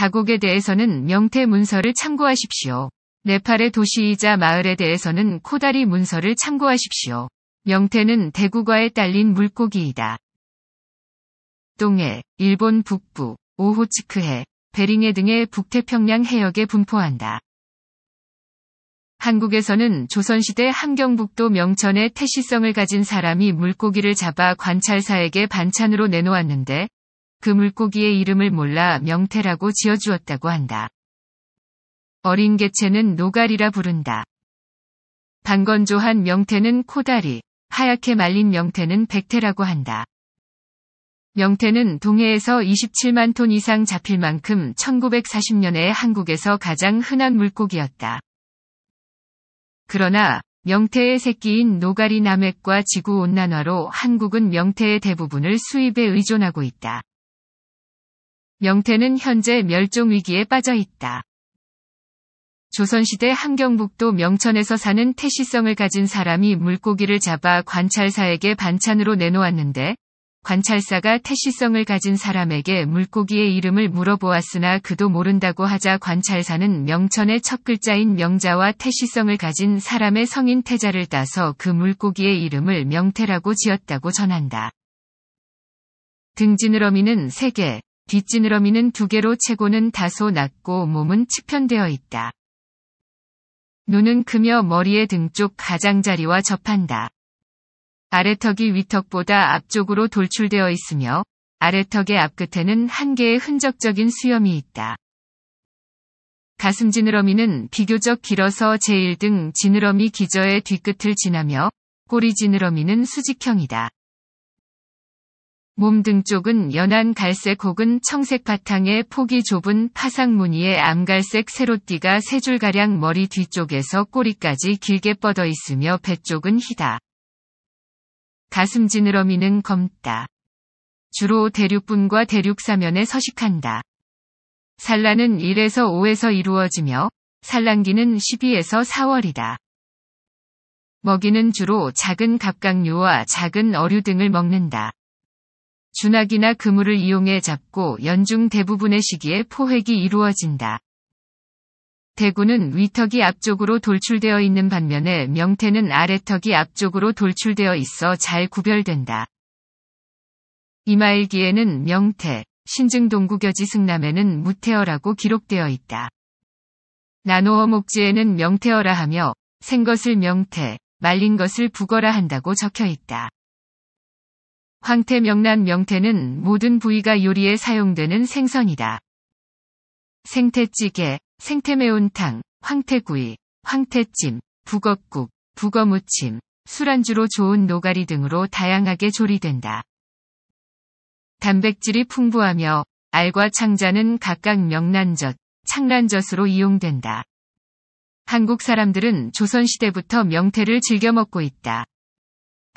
자국에 대해서는 명태 문서를 참고하십시오. 네팔의 도시이자 마을에 대해서는 코다리 문서를 참고하십시오. 명태는 대구과에 딸린 물고기이다. 동해, 일본 북부, 오호츠크해, 베링해 등의 북태평양 해역에 분포한다. 한국에서는 조선시대 함경북도 명천의 태시성을 가진 사람이 물고기를 잡아 관찰사에게 반찬으로 내놓았는데 그 물고기의 이름을 몰라 명태라고 지어주었다고 한다. 어린 개체는 노가리라 부른다. 반건조한 명태는 코다리, 하얗게 말린 명태는 백태라고 한다. 명태는 동해에서 27만 톤 이상 잡힐 만큼 1940년에 한국에서 가장 흔한 물고기였다. 그러나 명태의 새끼인 노가리 남획과 지구온난화로 한국은 명태의 대부분을 수입에 의존하고 있다. 명태는 현재 멸종 위기에 빠져 있다. 조선시대 한경북도 명천에서 사는 태시성을 가진 사람이 물고기를 잡아 관찰사에게 반찬으로 내놓았는데 관찰사가 태시성을 가진 사람에게 물고기의 이름을 물어보았으나 그도 모른다고 하자 관찰사는 명천의 첫 글자인 명자와 태시성을 가진 사람의 성인 태자를 따서 그 물고기의 이름을 명태라고 지었다고 전한다. 등진느러미는 세계, 뒷지느러미는 두 개로 체고는 다소 낮고 몸은 치편되어 있다. 눈은 크며 머리의 등쪽 가장자리와 접한다. 아래턱이 위턱보다 앞쪽으로 돌출되어 있으며 아래턱의 앞끝에는 한 개의 흔적적인 수염이 있다. 가슴 지느러미는 비교적 길어서 제1등 지느러미 기저의 뒤끝을 지나며 꼬리 지느러미는 수직형이다. 몸 등쪽은 연한 갈색 혹은 청색 바탕에 폭이 좁은 파상 무늬의 암갈색 세로띠가 세 줄가량 머리 뒤쪽에서 꼬리까지 길게 뻗어 있으며 배 쪽은 희다. 가슴 지느러미는 검다. 주로 대륙분과 대륙사면에 서식한다. 산란은 1에서 5에서 이루어지며 산란기는 12에서 4월이다. 먹이는 주로 작은 갑각류와 작은 어류 등을 먹는다. 주나기나 그물을 이용해 잡고 연중 대부분의 시기에 포획이 이루어진다. 대구는 위턱이 앞쪽으로 돌출되어 있는 반면에 명태는 아래턱이 앞쪽으로 돌출되어 있어 잘 구별된다. 이마일기에는 명태, 신증동구겨지 승남에는 무태어라고 기록되어 있다. 나노어 목지에는 명태어라 하며 생것을 명태, 말린 것을 북어라 한다고 적혀 있다. 황태명란 명태는 모든 부위가 요리에 사용되는 생선이다. 생태찌개, 생태매운탕, 황태구이, 황태찜, 북엇국, 북어무침, 술안주로 좋은 노가리 등으로 다양하게 조리된다. 단백질이 풍부하며 알과 창자는 각각 명란젓, 창란젓으로 이용된다. 한국 사람들은 조선시대부터 명태를 즐겨 먹고 있다.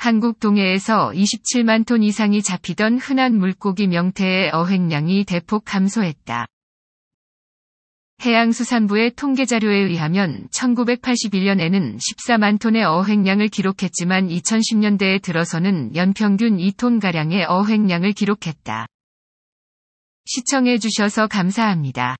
한국 동해에서 27만 톤 이상이 잡히던 흔한 물고기 명태의 어획량이 대폭 감소했다. 해양수산부의 통계자료에 의하면 1981년에는 14만 톤의 어획량을 기록했지만 2010년대에 들어서는 연평균 2톤가량의 어획량을 기록했다. 시청해주셔서 감사합니다.